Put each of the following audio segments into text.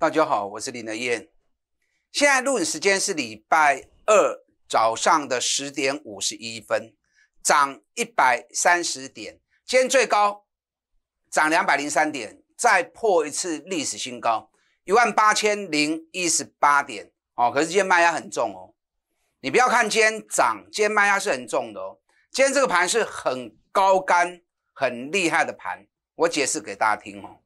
大家好，我是林德燕。现在录影时间是礼拜二早上的十点五十一分，涨一百三十点，今天最高涨两百零三点，再破一次历史新高，一万八千零一十八点哦。可是今天卖压很重哦，你不要看今天涨，今天卖压是很重的哦。今天这个盘是很高干、很厉害的盘，我解释给大家听哦。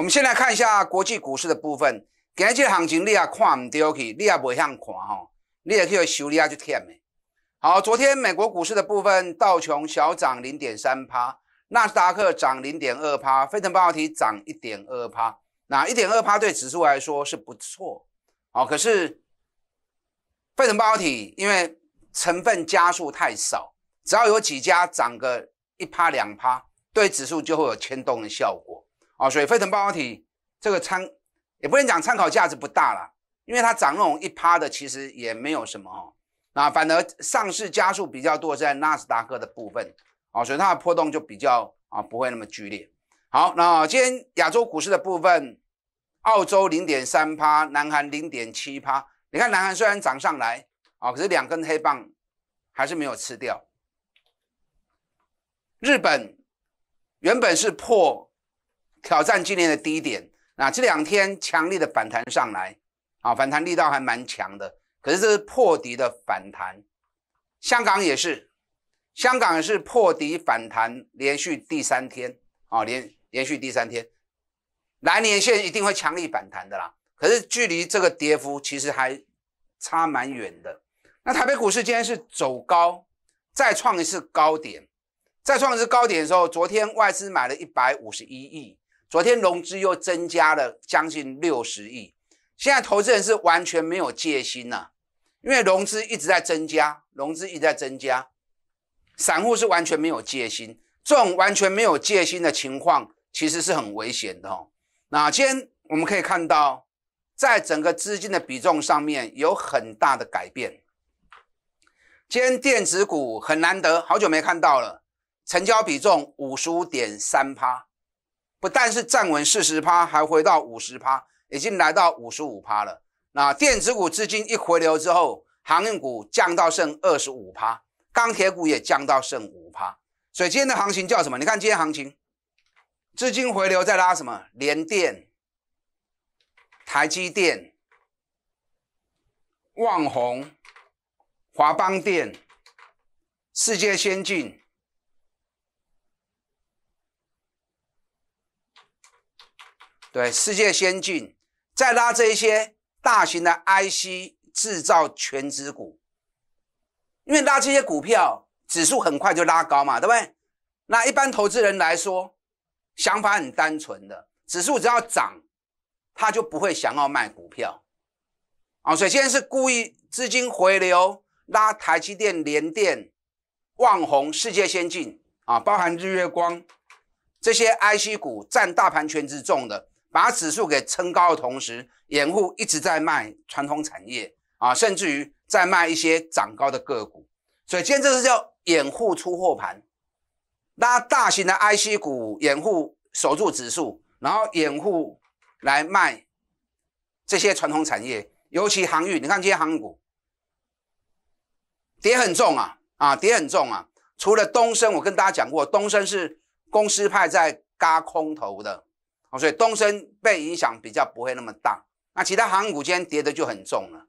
我们先来看一下国际股市的部分。今日的行情你也看唔到去，你也未向看吼，你也去收你也就忝的。好，昨天美国股市的部分，道琼小涨零点三趴，纳斯达克涨零点二趴，费城半导体涨一点二趴。那一点二趴对指数来说是不错。哦，可是费城半导体因为成分加数太少，只要有几家涨个一趴两趴，对指数就会有牵动的效果。啊，所以飞腾半导体这个参，也不能讲参考价值不大了，因为它涨那种一趴的，其实也没有什么哦。那反而上市加速比较多，在纳斯达克的部分，啊，所以它的波动就比较啊，不会那么剧烈。好，那今天亚洲股市的部分，澳洲零点三趴，南韩零点七趴。你看南韩虽然涨上来，啊，可是两根黑棒还是没有吃掉。日本原本是破。挑战今年的低点，那这两天强力的反弹上来，啊，反弹力道还蛮强的。可是这是破底的反弹，香港也是，香港也是破底反弹，连续第三天，啊，连连续第三天，来年线一定会强力反弹的啦。可是距离这个跌幅其实还差蛮远的。那台北股市今天是走高，再创一次高点，再创一次高点的时候，昨天外资买了一百五十一亿。昨天融资又增加了将近六十亿，现在投资人是完全没有戒心呐，因为融资一直在增加，融资一直在增加，散户是完全没有戒心，这种完全没有戒心的情况其实是很危险的哦。今天我们可以看到，在整个资金的比重上面有很大的改变。今天电子股很难得，好久没看到了，成交比重五十五点三趴。不但是站稳四十趴，还回到五十趴，已经来到五十五趴了。那电子股资金一回流之后，航运股降到剩二十五趴，钢铁股也降到剩五趴。所以今天的行情叫什么？你看今天行情，资金回流在拉什么？联电、台积电、旺宏、华邦电、世界先进。对，世界先进再拉这一些大型的 IC 制造全值股，因为拉这些股票指数很快就拉高嘛，对不对？那一般投资人来说，想法很单纯的，指数只要涨，他就不会想要卖股票啊。所以今天是故意资金回流，拉台积电、联电、旺宏、世界先进啊，包含日月光这些 IC 股占大盘全值重的。把指数给撑高的同时，掩护一直在卖传统产业啊，甚至于在卖一些涨高的个股。所以今天这是叫掩护出货盘，拉大型的 I C 股掩护守住指数，然后掩护来卖这些传统产业，尤其航运。你看今天航运股跌很重啊啊，跌很重啊！除了东升，我跟大家讲过，东升是公司派在嘎空头的。所以东升被影响比较不会那么大，那其他航股今天跌的就很重了。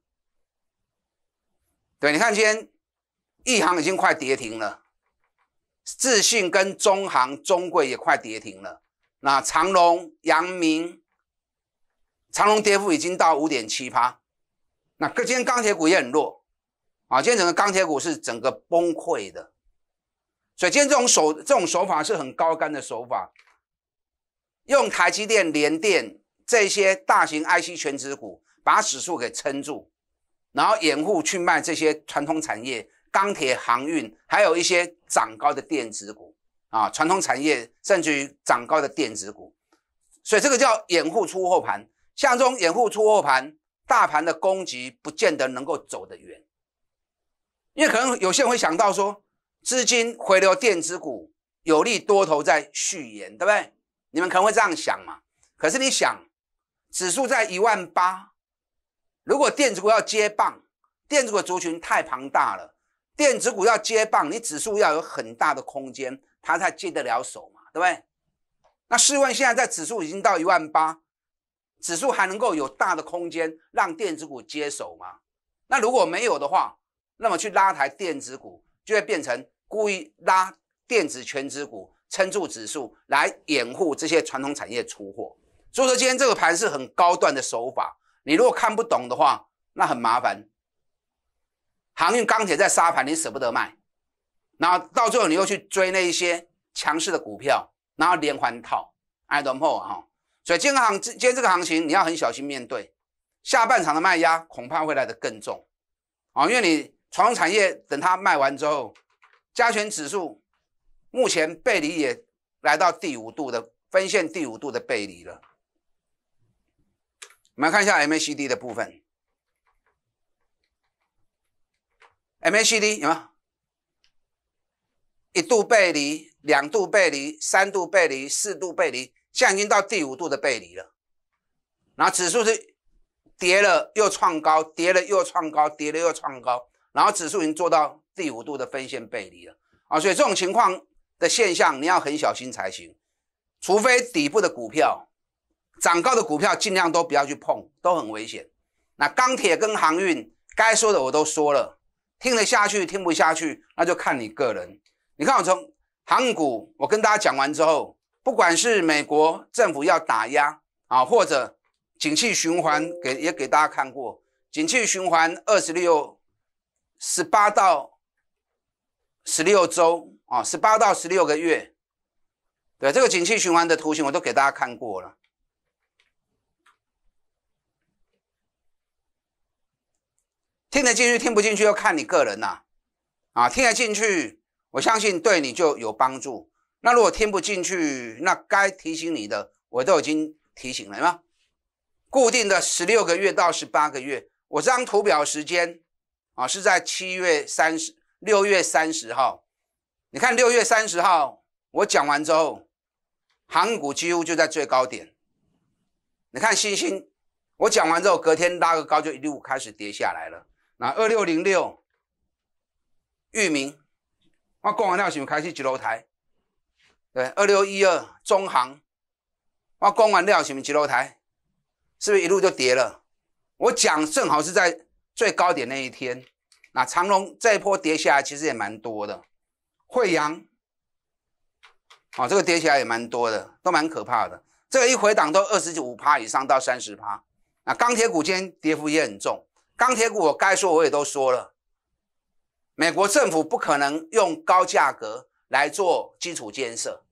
对，你看今天一航已经快跌停了，智信跟中航、中贵也快跌停了。那长隆、阳明，长隆跌幅已经到五点七八。那今今天钢铁股也很弱，啊，今天整个钢铁股是整个崩溃的。所以今天这种手这种手法是很高干的手法。用台积电、联电这些大型 IC 全值股把指数给撑住，然后掩护去卖这些传统产业、钢铁、航运，还有一些涨高的电子股啊，传统产业甚至于涨高的电子股，所以这个叫掩护出货盘。像这种掩护出货盘，大盘的攻击不见得能够走得远，因为可能有些人会想到说，资金回流电子股，有利多头在续延，对不对？你们可能会这样想嘛？可是你想，指数在一万八，如果电子股要接棒，电子股族群太庞大了，电子股要接棒，你指数要有很大的空间，它才接得了手嘛，对不对？那试问，现在在指数已经到一万八，指数还能够有大的空间让电子股接手吗？那如果没有的话，那么去拉抬电子股就会变成故意拉电子全值股。撑住指数来掩护这些传统产业出货，所以说今天这个盘是很高段的手法。你如果看不懂的话，那很麻烦。航运钢铁在沙盘，你舍不得卖，然后到最后你又去追那一些强势的股票，然后连环套。i don't know 哈。所以今天行，今天这个行情你要很小心面对。下半场的卖压恐怕会来得更重啊，因为你传统产业等它卖完之后，加权指数。目前背离也来到第五度的分线，第五度的背离了。我们看一下 MACD 的部分，MACD 有没有一度背离、两度背离、三度背离、四度背离，现在已经到第五度的背离了。然后指数是跌了又创高，跌了又创高，跌了又创高，然后指数已经做到第五度的分线背离了啊！所以这种情况。的现象，你要很小心才行。除非底部的股票、涨高的股票，尽量都不要去碰，都很危险。那钢铁跟航运，该说的我都说了，听得下去，听不下去，那就看你个人。你看我从航股，我跟大家讲完之后，不管是美国政府要打压啊，或者景气循环，给也给大家看过，景气循环二十六、十八到十六周。哦，十八到十六个月，对这个景气循环的图形我都给大家看过了。听得进去听不进去，要看你个人呐。啊，听得进去，我相信对你就有帮助。那如果听不进去，那该提醒你的我都已经提醒了吗？固定的十六个月到十八个月，我这张图表时间啊是在七月三十、六月三十号。你看六月三十号我讲完之后，航股几乎就在最高点。你看星星，我讲完之后隔天拉个高就一路开始跌下来了。那二六零六、域名，我讲完料，什开始几楼台？对，二六一二中航，我讲完行不行？几楼台？是不是一路就跌了？我讲正好是在最高点那一天。那长隆这一波跌下来其实也蛮多的。惠阳，哦，这个跌起来也蛮多的，都蛮可怕的。这个一回档都二十五趴以上到三十趴。那钢铁股今天跌幅也很重。钢铁股我该说我也都说了，美国政府不可能用高价格来做基础建设。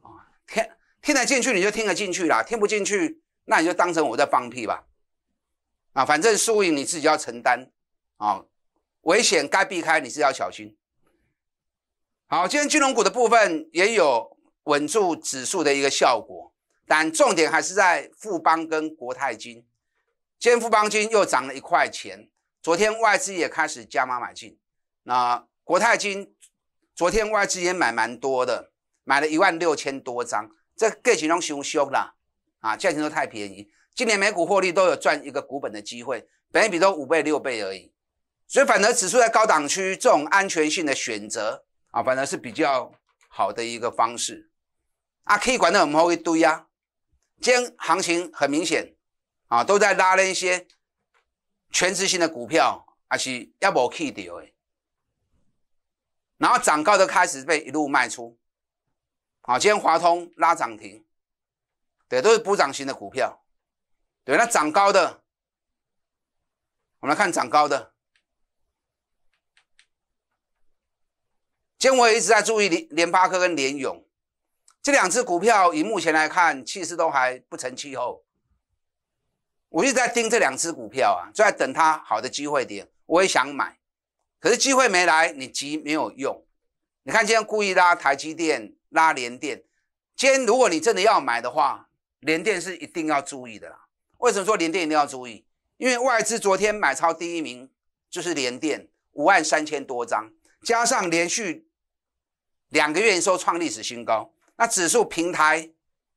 啊，听听得进去你就听得进去啦，听不进去那你就当成我在放屁吧。啊，反正输赢你自己要承担。啊，危险该避开你自己要小心。好，今天金融股的部分也有稳住指数的一个效果，但重点还是在富邦跟国泰金。今天富邦金又涨了一块钱，昨天外资也开始加码买进。那国泰金昨天外资也买蛮多的，买了一万六千多张，这个品种凶熊啦，啊，价钱都太便宜。今年每股获利都有赚一个股本的机会，本分比都五倍六倍而已，所以反而指数在高档区这种安全性的选择。啊，反正是比较好的一个方式，啊，可以管到很好一堆呀。今天行情很明显，啊，都在拉那些全值性的股票，还是要无去掉的。然后涨高的开始被一路卖出，啊，今天华通拉涨停，对，都是补涨型的股票，对，那涨高的，我们来看涨高的。今天我也一直在注意联联发科跟联咏这两只股票，以目前来看气势都还不成气候。我一直在盯这两只股票啊，就在等它好的机会点。我也想买，可是机会没来，你急没有用。你看今天故意拉台积电、拉联电。今天如果你真的要买的话，联电是一定要注意的啦。为什么说联电一定要注意？因为外资昨天买超第一名就是联电，五万三千多张，加上连续。两个月营收创历史新高，那指数平台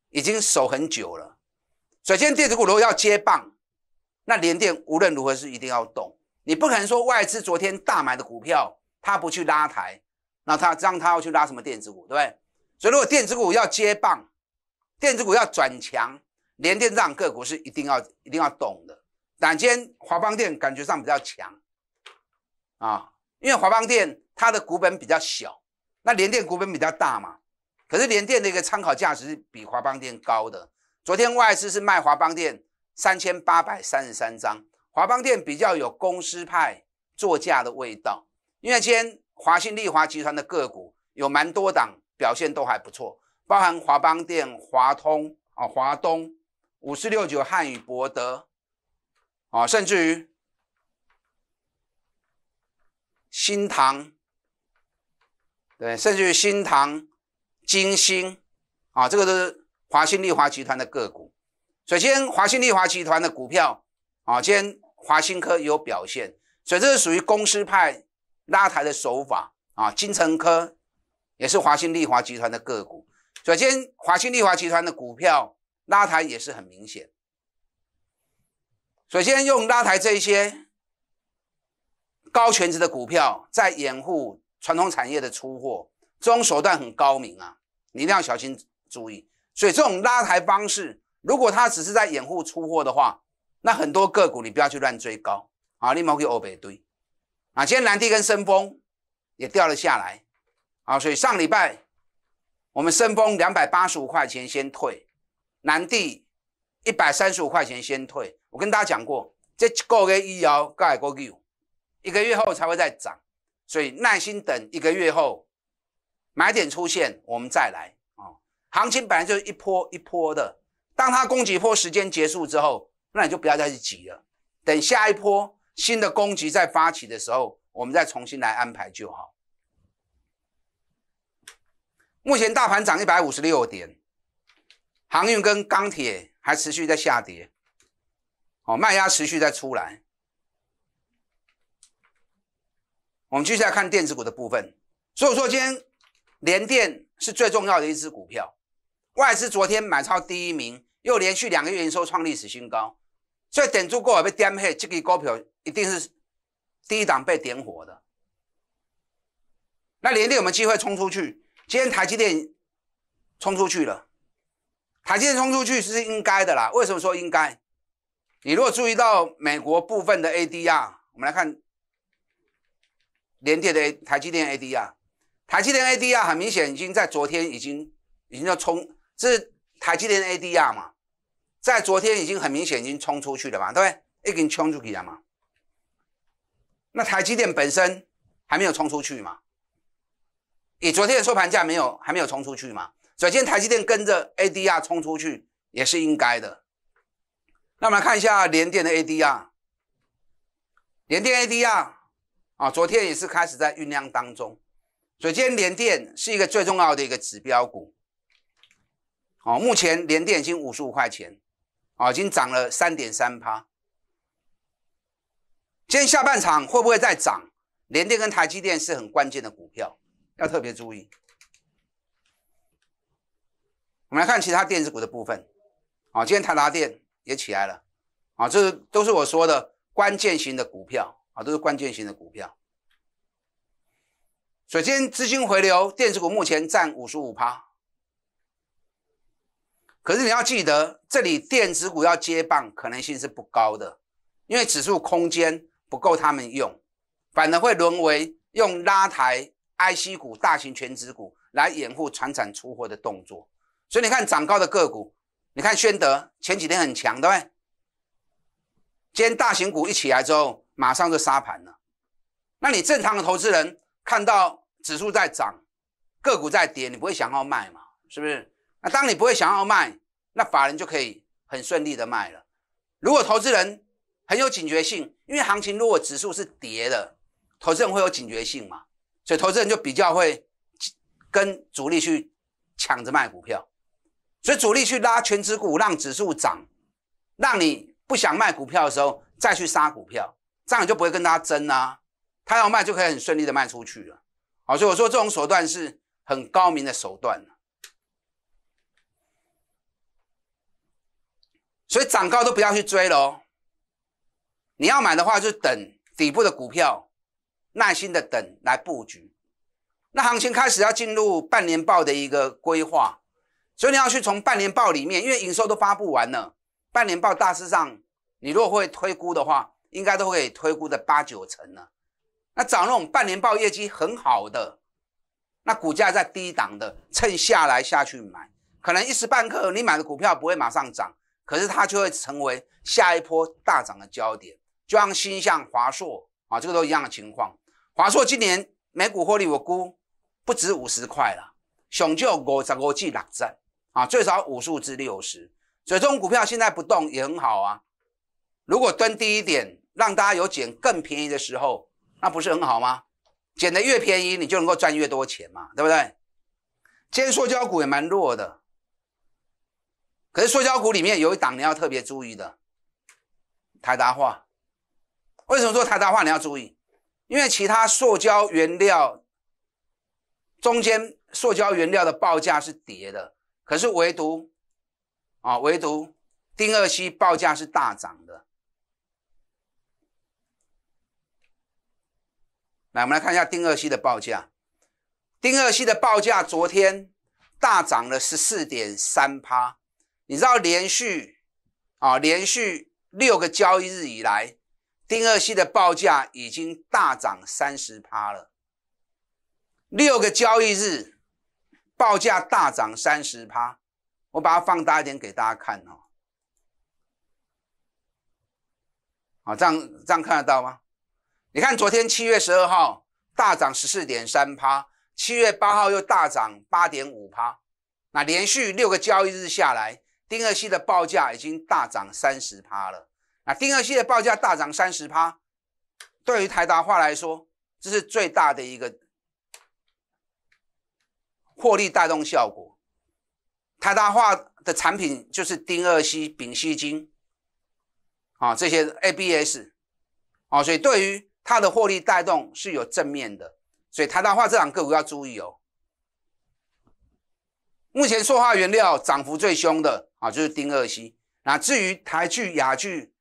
已经守很久了。首先，电子股如果要接棒，那联电无论如何是一定要动。你不可能说外资昨天大买的股票，它不去拉抬，那它让它要去拉什么电子股，对不对？所以，如果电子股要接棒，电子股要转强，联电涨个股是一定要一定要动的。但今天华邦电感觉上比较强啊，因为华邦电它的股本比较小。那联电股本比较大嘛，可是联电的一个参考价值是比华邦电高的。昨天外资是卖华邦电三千八百三十三张，华邦电比较有公司派作价的味道，因为今天华信立华集团的个股有蛮多档表现都还不错，包含华邦电、华通啊、华东五四六九、汉语博德啊，甚至新唐。对，甚至于新唐、金星，啊，这个都是华新丽华集团的个股。首先，华新丽华集团的股票，啊，今天华新科有表现，所以这是属于公司派拉抬的手法啊。金城科也是华新丽华集团的个股。首先，华新丽华集团的股票拉抬也是很明显。首先，用拉抬这些高权值的股票在掩护。传统产业的出货，这种手段很高明啊！你一定要小心注意。所以这种拉抬方式，如果它只是在掩护出货的话，那很多个股你不要去乱追高啊！你莫去欧北堆啊！今天南地跟深丰也掉了下来啊！所以上礼拜我们深丰两百八十五块钱先退，南地一百三十五块钱先退。我跟大家讲过，这一个月以后改过去，一个月后才会再涨。所以耐心等一个月后，买点出现，我们再来啊。行情本来就是一波一波的，当它攻击波时间结束之后，那你就不要再去挤了。等下一波新的攻击再发起的时候，我们再重新来安排就好。目前大盘涨一百五十六点，航运跟钢铁还持续在下跌，哦，卖压持续在出来。我们继续来看电子股的部分，所以说今天联电是最重要的一只股票，外资昨天买超第一名，又连续两个月营收创历史新高，所以顶住过会被点黑，这个股票一定是第一档被点火的。那联电有没有机会冲出去？今天台积电冲出去了，台积电冲出去是应该的啦。为什么说应该？你如果注意到美国部分的 ADR，我们来看。联电的 A 台积电 ADR，台积电 ADR 很明显已经在昨天已经已经要冲，这是台积电 ADR 嘛，在昨天已经很明显已经冲出去了嘛，对不对？已经冲出去了嘛？那台积电本身还没有冲出去嘛？以昨天的收盘价没有还没有冲出去嘛？所以今天台积电跟着 ADR 冲出去也是应该的。那我们来看一下联电的 ADR，联电 ADR。啊，昨天也是开始在酝酿当中，所以今天联电是一个最重要的一个指标股。哦，目前联电已经五十五块钱，啊，已经涨了三点三趴。今天下半场会不会再涨？联电跟台积电是很关键的股票，要特别注意。我们来看其他电子股的部分。啊，今天台达电也起来了，啊，这都是我说的关键型的股票。都是关键型的股票。首先，资金回流，电子股目前占五十五趴。可是你要记得，这里电子股要接棒可能性是不高的，因为指数空间不够他们用，反而会沦为用拉抬 IC 股、大型全指股来掩护船产出货的动作。所以你看，涨高的个股，你看宣德前几天很强，对不对？今天大型股一起来之后。马上就杀盘了，那你正常的投资人看到指数在涨，个股在跌，你不会想要卖嘛？是不是？那当你不会想要卖，那法人就可以很顺利的卖了。如果投资人很有警觉性，因为行情如果指数是跌的，投资人会有警觉性嘛？所以投资人就比较会跟主力去抢着卖股票，所以主力去拉全指股，让指数涨，让你不想卖股票的时候再去杀股票。这样就不会跟他家争啊，他要卖就可以很顺利的卖出去了。好，所以我说这种手段是很高明的手段。所以涨高都不要去追喽。你要买的话，就等底部的股票，耐心的等来布局。那行情开始要进入半年报的一个规划，所以你要去从半年报里面，因为营收都发布完了，半年报大致上，你如果会推估的话。应该都可以推估的八九成了。那涨那种半年报业绩很好的，那股价在低档的，趁下来下去买，可能一时半刻你买的股票不会马上涨，可是它就会成为下一波大涨的焦点，就像新向华硕啊，这个都一样的情况。华硕今年每股获利我估不止五十块了，想就五十五至六十啊，最少五十五至六十。所以这种股票现在不动也很好啊，如果蹲低一点。让大家有捡更便宜的时候，那不是很好吗？捡的越便宜，你就能够赚越多钱嘛，对不对？今天塑胶股也蛮弱的，可是塑胶股里面有一档你要特别注意的，台达化。为什么说台达化你要注意？因为其他塑胶原料中间塑胶原料的报价是跌的，可是唯独啊唯独丁二烯报价是大涨的。来，我们来看一下丁二烯的报价。丁二烯的报价昨天大涨了十四点三帕。你知道，连续啊，连续六个交易日以来，丁二烯的报价已经大涨三十趴了。六个交易日，报价大涨三十趴，我把它放大一点给大家看哦。啊，这样这样看得到吗？你看，昨天七月十二号大涨十四点三帕，七月八号又大涨八点五帕，那连续六个交易日下来，丁二烯的报价已经大涨三十趴了。那丁二烯的报价大涨三十趴，对于台达化来说，这是最大的一个获利带动效果。台达化的产品就是丁二烯、丙烯金啊，这些 ABS，啊，所以对于它的获利带动是有正面的，所以台达化这档个股要注意哦。目前塑化原料涨幅最凶的啊，就是丁二烯。那至于台聚、雅聚、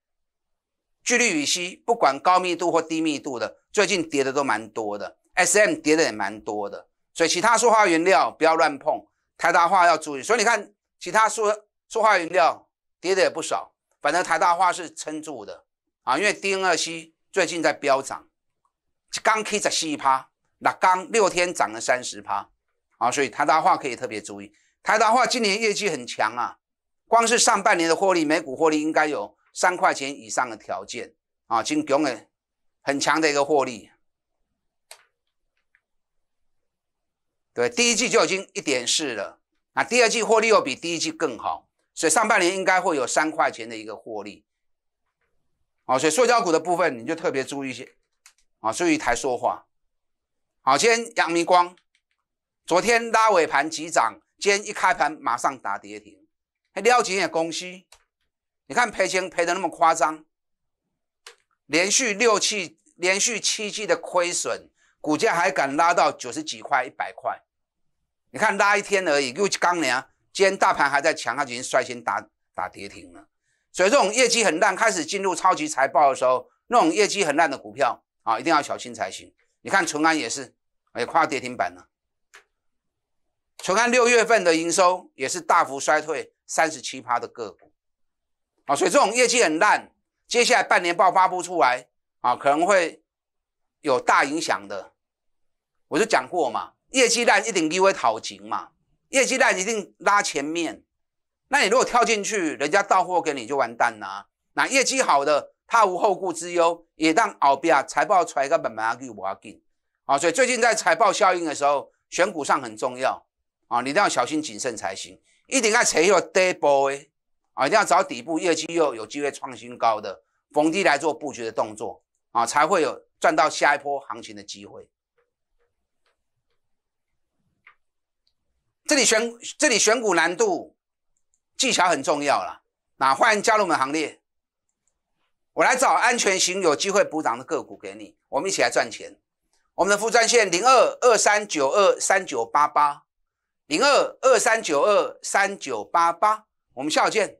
聚氯乙烯，不管高密度或低密度的，最近跌的都蛮多的。SM 跌的也蛮多的，所以其他塑化原料不要乱碰，台达化要注意。所以你看，其他塑塑化原料跌的也不少，反正台达化是撑住的啊，因为丁二烯。最近在飙涨，刚 K 才十趴，那刚六天涨了三十趴，啊，所以台达化可以特别注意。台达化今年业绩很强啊，光是上半年的获利，每股获利应该有三块钱以上的条件啊，很强的很强的一个获利。对，第一季就已经一点四了，那第二季获利又比第一季更好，所以上半年应该会有三块钱的一个获利。哦，所以塑胶股的部分你就特别注意些，啊，注意台说话。好，今天阳明光，昨天拉尾盘急涨，今天一开盘马上打跌停。廖景也公司，你看赔钱赔得那么夸张，连续六期连续七季的亏损，股价还敢拉到九十几块、一百块？你看拉一天而已，又刚年，今天大盘还在强，它已经率先打打跌停了。所以这种业绩很烂，开始进入超级财报的时候，那种业绩很烂的股票啊，一定要小心才行。你看淳安也是，快要跌停板了。淳安六月份的营收也是大幅衰退三十七趴的个股啊。所以这种业绩很烂，接下来半年爆发不出来啊，可能会有大影响的。我就讲过嘛，业绩烂一定低位淘情嘛，业绩烂一定拉前面。那你如果跳进去，人家到货给你就完蛋了。那业绩好的，他无后顾之忧，也让好比亚财报出来个本本阿就我要给啊。所以最近在财报效应的时候，选股上很重要啊，你一定要小心谨慎才行。一定要持有跌波哎啊，一定要找底部业绩又有机会创新高的逢低来做布局的动作啊，才会有赚到下一波行情的机会。这里选这里选股难度。技巧很重要了，那欢迎加入我们行列。我来找安全型有机会补涨的个股给你，我们一起来赚钱。我们的副专线零二二三九二三九八八零二二三九二三九八八，我们下午见。